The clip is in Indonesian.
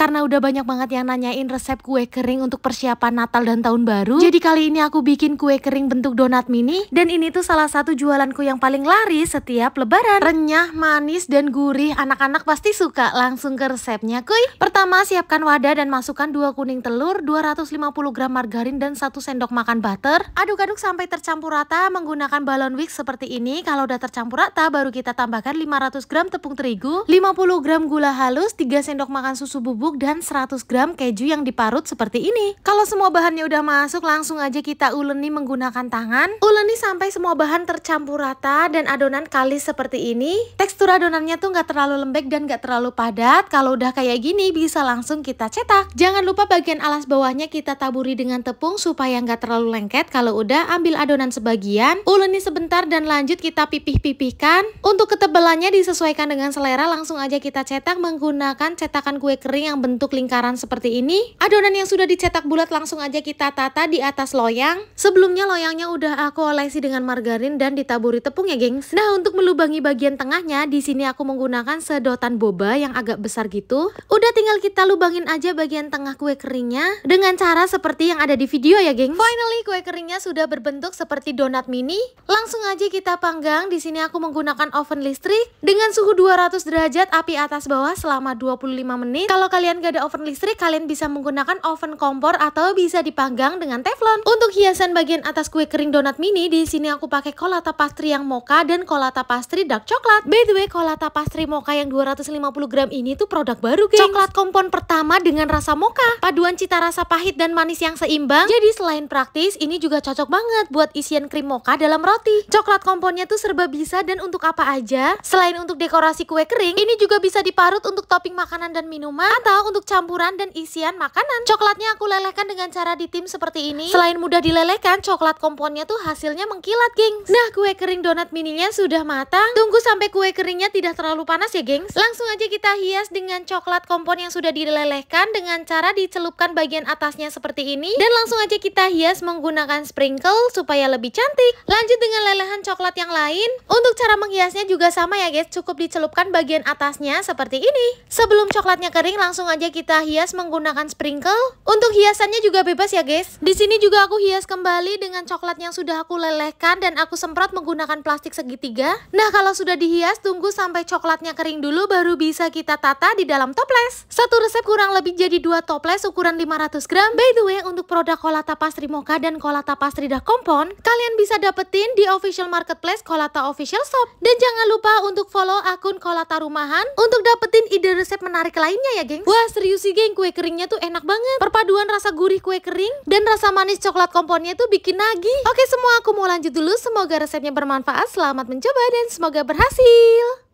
Karena udah banyak banget yang nanyain resep kue kering untuk persiapan Natal dan Tahun Baru. Jadi kali ini aku bikin kue kering bentuk donat mini. Dan ini tuh salah satu jualanku yang paling laris setiap lebaran. Renyah, manis, dan gurih. Anak-anak pasti suka. Langsung ke resepnya kuy. Pertama siapkan wadah dan masukkan 2 kuning telur, 250 gram margarin, dan 1 sendok makan butter. Aduk-aduk sampai tercampur rata menggunakan balon whisk seperti ini. Kalau udah tercampur rata baru kita tambahkan 500 gram tepung terigu, 50 gram gula halus, 3 sendok makan susu bubuk, bubuk dan 100 gram keju yang diparut seperti ini. Kalau semua bahannya udah masuk, langsung aja kita uleni menggunakan tangan. Uleni sampai semua bahan tercampur rata dan adonan kalis seperti ini. Tekstur adonannya tuh nggak terlalu lembek dan nggak terlalu padat. Kalau udah kayak gini, bisa langsung kita cetak. Jangan lupa bagian alas bawahnya kita taburi dengan tepung supaya nggak terlalu lengket. Kalau udah, ambil adonan sebagian, uleni sebentar dan lanjut kita pipih-pipihkan. Untuk ketebalannya disesuaikan dengan selera, langsung aja kita cetak menggunakan cetakan kue kering yang bentuk lingkaran seperti ini. Adonan yang sudah dicetak bulat langsung aja kita tata di atas loyang. Sebelumnya loyangnya udah aku olesi dengan margarin dan ditaburi tepung ya gengs. Nah untuk melubangi bagian tengahnya, di sini aku menggunakan sedotan boba yang agak besar gitu. Udah tinggal kita lubangin aja bagian tengah kue keringnya dengan cara seperti yang ada di video ya gengs. Finally kue keringnya sudah berbentuk seperti donat mini. Langsung aja kita panggang. Di sini aku menggunakan oven listrik dengan suhu 200 derajat api atas bawah selama 25 menit. Kalau kalian kalian gak ada oven listrik, kalian bisa menggunakan oven kompor atau bisa dipanggang dengan teflon. Untuk hiasan bagian atas kue kering donat mini, di sini aku pakai kolata pastry yang mocha dan kolata pastry dark coklat. By the way, kolata pastry mocha yang 250 gram ini tuh produk baru, guys. Coklat kompon pertama dengan rasa mocha. Paduan cita rasa pahit dan manis yang seimbang. Jadi selain praktis, ini juga cocok banget buat isian krim mocha dalam roti. Coklat komponnya tuh serba bisa dan untuk apa aja. Selain untuk dekorasi kue kering, ini juga bisa diparut untuk topping makanan dan minuman atau untuk campuran dan isian makanan. Coklatnya aku lelehkan dengan cara ditim seperti ini. Selain mudah dilelehkan, coklat komponnya tuh hasilnya mengkilat, gengs. Nah, kue kering donat mininya sudah matang. Tunggu sampai kue keringnya tidak terlalu panas ya, gengs. Langsung aja kita hias dengan coklat kompon yang sudah dilelehkan dengan cara dicelupkan bagian atasnya seperti ini. Dan langsung aja kita hias menggunakan sprinkle supaya lebih cantik. Lanjut dengan lelehan coklat yang lain. Untuk cara menghiasnya juga sama ya, guys. Cukup dicelupkan bagian atasnya seperti ini. Sebelum coklatnya kering, langsung langsung aja kita hias menggunakan sprinkle. Untuk hiasannya juga bebas ya guys. Di sini juga aku hias kembali dengan coklat yang sudah aku lelehkan dan aku semprot menggunakan plastik segitiga. Nah kalau sudah dihias tunggu sampai coklatnya kering dulu baru bisa kita tata di dalam toples. Satu resep kurang lebih jadi dua toples ukuran 500 gram. By the way untuk produk Kolata Pastry Mocha dan Kolata Pastry Dah Kompon, kalian bisa dapetin di official marketplace Kolata Official Shop. Dan jangan lupa untuk follow akun Kolata Rumahan untuk dapetin ide resep menarik lainnya ya geng. Wah serius sih geng, kue keringnya tuh enak banget. Perpaduan rasa gurih kue kering dan rasa manis coklat komponnya tuh bikin nagih. Oke semua, aku mau lanjut dulu. Semoga resepnya bermanfaat. Selamat mencoba dan semoga berhasil.